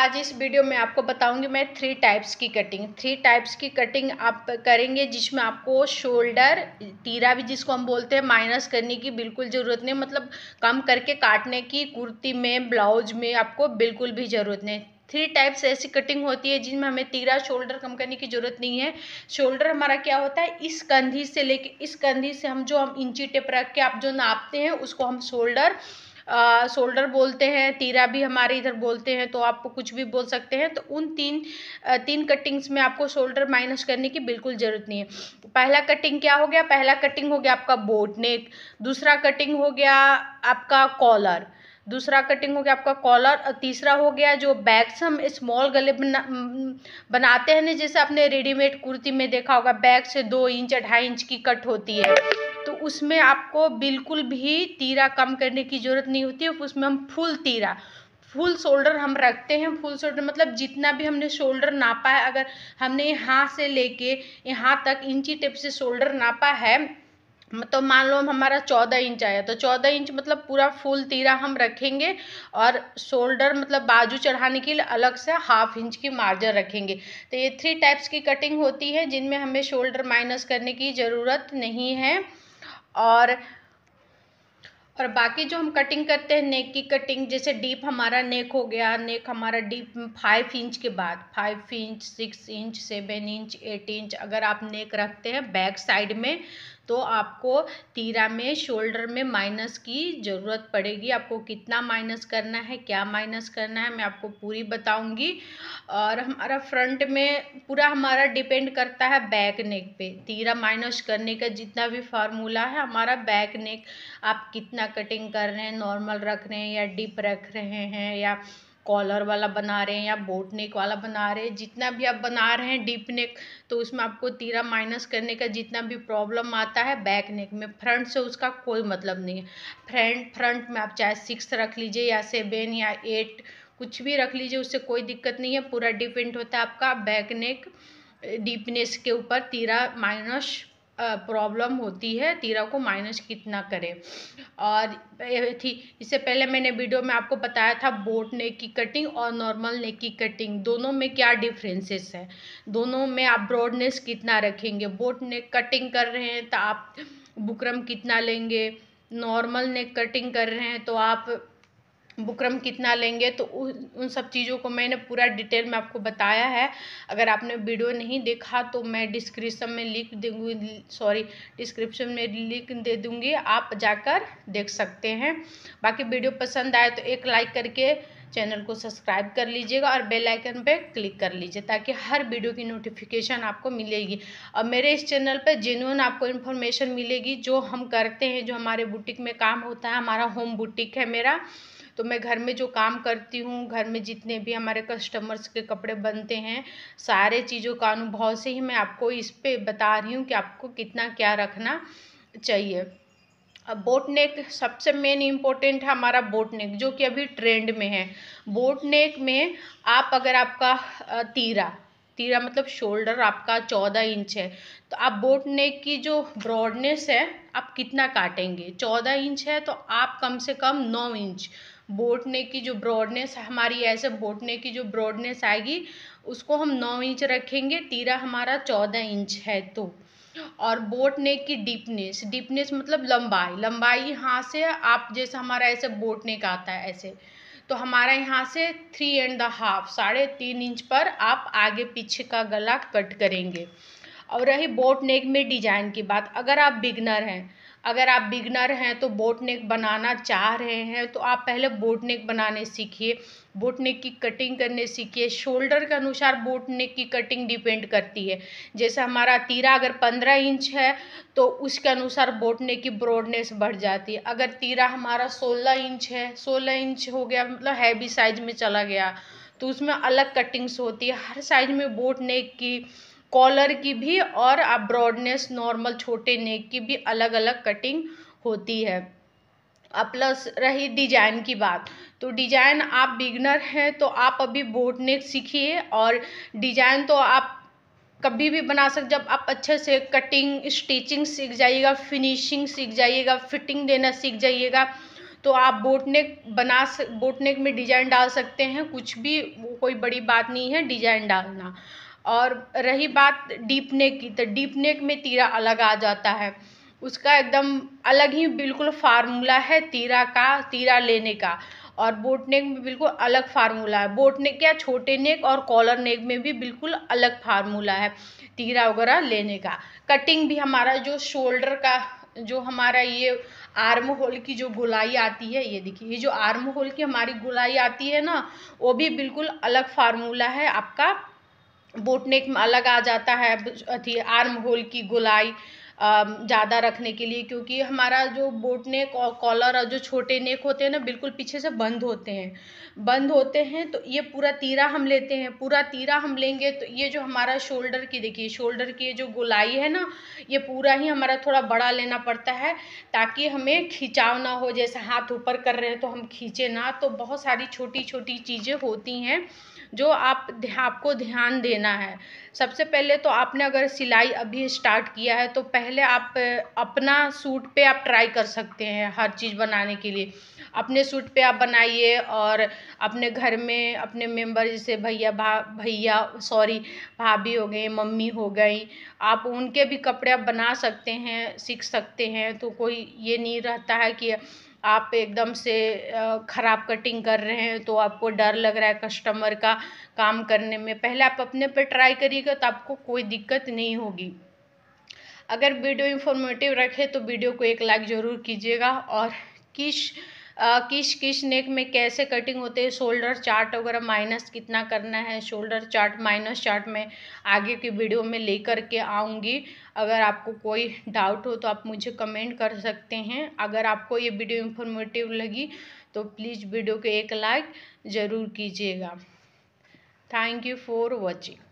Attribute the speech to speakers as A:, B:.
A: आज इस वीडियो में आपको बताऊंगी मैं थ्री टाइप्स की कटिंग थ्री टाइप्स की कटिंग आप करेंगे जिसमें आपको शोल्डर तीरा भी जिसको हम बोलते हैं माइनस करने की बिल्कुल ज़रूरत नहीं मतलब कम करके काटने की कुर्ती में ब्लाउज में आपको बिल्कुल भी ज़रूरत नहीं थ्री टाइप्स ऐसी कटिंग होती है जिनमें हमें तीरा शोल्डर कम करने की ज़रूरत नहीं है शोल्डर हमारा क्या होता है इस कंधी से लेके इस कंधी से हम जो हम इंची टेप रख के आप जो नापते हैं उसको हम शोल्डर शोल्डर बोलते हैं तीरा भी हमारे इधर बोलते हैं तो आप कुछ भी बोल सकते हैं तो उन तीन तीन कटिंग्स में आपको शोल्डर माइनस करने की बिल्कुल ज़रूरत नहीं है पहला कटिंग क्या हो गया पहला कटिंग हो गया आपका बोट नेक दूसरा कटिंग हो गया आपका कॉलर दूसरा कटिंग हो गया आपका कॉलर और तीसरा हो गया जो बैग्स हम स्मॉल गले बना बनाते हैं ना जैसे आपने रेडीमेड कुर्ती में देखा होगा बैग से दो इंच ढाई इंच की कट होती है तो उसमें आपको बिल्कुल भी तीरा कम करने की ज़रूरत नहीं होती है उसमें हम फुल तीरा फुल शोल्डर हम रखते हैं फुल शोल्डर मतलब जितना भी हमने शोल्डर नापा है अगर हमने यहाँ से लेके यहाँ तक इंची टेप से शोल्डर नापा है तो मान लो हमारा चौदह इंच आया तो चौदह इंच मतलब पूरा फुल तीरा हम रखेंगे और शोल्डर मतलब बाजू चढ़ाने के लिए अलग से हाफ इंच की मार्जर रखेंगे तो ये थ्री टाइप्स की कटिंग होती है जिनमें हमें शोल्डर माइनस करने की ज़रूरत नहीं है और और बाकी जो हम कटिंग करते हैं नेक की कटिंग जैसे डीप हमारा नेक हो गया नेक हमारा डीप फाइव इंच के बाद five inch six inch seven inch eight inch अगर आप नेक रखते हैं बैक साइड में तो आपको तीरा में शोल्डर में माइनस की ज़रूरत पड़ेगी आपको कितना माइनस करना है क्या माइनस करना है मैं आपको पूरी बताऊंगी और हमारा फ्रंट में पूरा हमारा डिपेंड करता है बैक नेक पे तीरा माइनस करने का जितना भी फार्मूला है हमारा बैक नेक आप कितना कटिंग कर रहे हैं नॉर्मल रख रहे हैं या डीप रख रहे हैं या कॉलर वाला बना रहे हैं या बोट नेक वाला बना रहे हैं जितना भी आप बना रहे हैं डीप नेक तो उसमें आपको तीरा माइनस करने का जितना भी प्रॉब्लम आता है बैक नेक में फ्रंट से उसका कोई मतलब नहीं है फ्रंट फ्रंट में आप चाहे सिक्स रख लीजिए या सेवन या एट कुछ भी रख लीजिए उससे कोई दिक्कत नहीं है पूरा डिपेंड होता है आपका बैक नेक डीपनेस के ऊपर तीरा माइनस प्रॉब्लम होती है तीरा को माइनस कितना करें और थी इससे पहले मैंने वीडियो में आपको बताया था बोट नेक की कटिंग और नॉर्मल नेक की कटिंग दोनों में क्या डिफरेंसेस है दोनों में आप ब्रॉडनेस कितना रखेंगे बोट नेक कटिंग कर रहे हैं तो आप बुकरम कितना लेंगे नॉर्मल नेक कटिंग कर रहे हैं तो आप बुकरम कितना लेंगे तो उन सब चीज़ों को मैंने पूरा डिटेल में आपको बताया है अगर आपने वीडियो नहीं देखा तो मैं डिस्क्रिप्शन में लिख दूँगी सॉरी डिस्क्रिप्शन में लिंक दे दूँगी आप जाकर देख सकते हैं बाकी वीडियो पसंद आए तो एक लाइक करके चैनल को सब्सक्राइब कर लीजिएगा और बेल आइकन पर क्लिक कर लीजिए ताकि हर वीडियो की नोटिफिकेशन आपको मिलेगी और मेरे इस चैनल पर जेन्यून आपको इन्फॉर्मेशन मिलेगी जो हम करते हैं जो हमारे बुटीक में काम होता है हमारा होम बुटीक है मेरा तो मैं घर में जो काम करती हूँ घर में जितने भी हमारे कस्टमर्स के कपड़े बनते हैं सारे चीज़ों का अनुभव से ही मैं आपको इस पर बता रही हूँ कि आपको कितना क्या रखना चाहिए अब बोट नेक सबसे मेन इम्पोर्टेंट है हमारा बोट नेक जो कि अभी ट्रेंड में है बोट नेक में आप अगर आपका तीरा तीरा मतलब शोल्डर आपका चौदह इंच है तो आप बोट नेक की जो ब्रॉडनेस है आप कितना काटेंगे चौदह इंच है तो आप कम से कम नौ इंच बोटने की जो ब्रॉडनेस हमारी ऐसे बोटने की जो ब्रॉडनेस आएगी उसको हम नौ इंच रखेंगे तीरा हमारा चौदह इंच है तो और बोट नेक की डीपनेस डीपनेस मतलब लंबाई लंबाई यहाँ से आप जैसे हमारा ऐसे बोट नेक आता है ऐसे तो हमारा यहाँ से थ्री एंड द हाफ साढ़े तीन इंच पर आप आगे पीछे का गला कट करेंगे और रही बोट नेक में डिजाइन की बात अगर आप बिगनर हैं अगर आप बिगनर हैं तो बोट नेक बनाना चाह रहे हैं तो आप पहले बोट नेक बनाने सीखिए बोट नेक की कटिंग करने सीखिए शोल्डर के अनुसार बोट नेक की कटिंग डिपेंड करती है जैसे हमारा तीरा अगर पंद्रह इंच है तो उसके अनुसार बोट नेक की ब्रॉडनेस बढ़ जाती है अगर तीरा हमारा सोलह इंच है सोलह इंच हो गया मतलब हैवी साइज में चला गया तो उसमें अलग कटिंग्स होती है हर साइज में बोट नेक की कॉलर की भी और आप ब्रॉडनेस नॉर्मल छोटे नेक की भी अलग अलग कटिंग होती है अब प्लस रही डिजाइन की बात तो डिजाइन आप बिगनर हैं तो आप अभी बोट नेक सीखिए और डिजाइन तो आप कभी भी बना सक जब आप अच्छे से कटिंग स्टिचिंग सीख जाइएगा फिनिशिंग सीख जाइएगा फिटिंग देना सीख जाइएगा तो आप बोटनेक बना बोटनेक में डिजाइन डाल सकते हैं कुछ भी कोई बड़ी बात नहीं है डिजाइन डालना और रही बात डीप नेक की तो डीप नेक में तीरा अलग आ जाता है उसका एकदम अलग ही बिल्कुल फार्मूला है तीरा का तीरा लेने का और बोट नेक में बिल्कुल अलग फार्मूला है बोट नेक क्या छोटे नेक और कॉलर नेक में भी बिल्कुल अलग फार्मूला है तीरा वगैरह लेने का कटिंग भी हमारा जो शोल्डर का जो हमारा ये आर्म होल की जो गुलाई आती है ये देखिए ये जो आर्म होल की हमारी गुलाई आती है ना वो भी बिल्कुल अलग फार्मूला है आपका बोटनेक में अलग आ जाता है अथी आर्म होल की गोलाई ज़्यादा रखने के लिए क्योंकि हमारा जो बोट नेक और कॉलर और जो छोटे नेक होते हैं ना बिल्कुल पीछे से बंद होते हैं बंद होते हैं तो ये पूरा तीरा हम लेते हैं पूरा तीरा हम लेंगे तो ये जो हमारा शोल्डर की देखिए शोल्डर की जो गोलाई है ना ये पूरा ही हमारा थोड़ा बड़ा लेना पड़ता है ताकि हमें खिंचाव ना हो जैसे हाथ ऊपर कर रहे हैं तो हम खींचे ना तो बहुत सारी छोटी छोटी चीज़ें होती हैं जो आप आपको ध्यान देना है सबसे पहले तो आपने अगर सिलाई अभी स्टार्ट किया है तो पहले पहले आप अपना सूट पे आप ट्राई कर सकते हैं हर चीज़ बनाने के लिए अपने सूट पे आप बनाइए और अपने घर में अपने मेंबर जैसे भैया भा भैया सॉरी भाभी हो गए मम्मी हो गई आप उनके भी कपड़े आप बना सकते हैं सीख सकते हैं तो कोई ये नहीं रहता है कि आप एकदम से ख़राब कटिंग कर रहे हैं तो आपको डर लग रहा है कस्टमर का काम करने में पहले आप अपने पर ट्राई करिएगा तो आपको कोई दिक्कत नहीं होगी अगर वीडियो इन्फॉर्मेटिव रखे तो वीडियो को एक लाइक ज़रूर कीजिएगा और किस आ, किस किस नेक में कैसे कटिंग होते हैं शोल्डर चार्ट वगैरह माइनस कितना करना है शोल्डर चार्ट माइनस चार्ट में आगे की वीडियो में लेकर के आऊँगी अगर आपको कोई डाउट हो तो आप मुझे कमेंट कर सकते हैं अगर आपको ये वीडियो इन्फॉर्मेटिव लगी तो प्लीज़ वीडियो को एक लाइक ज़रूर कीजिएगा थैंक यू फॉर वॉचिंग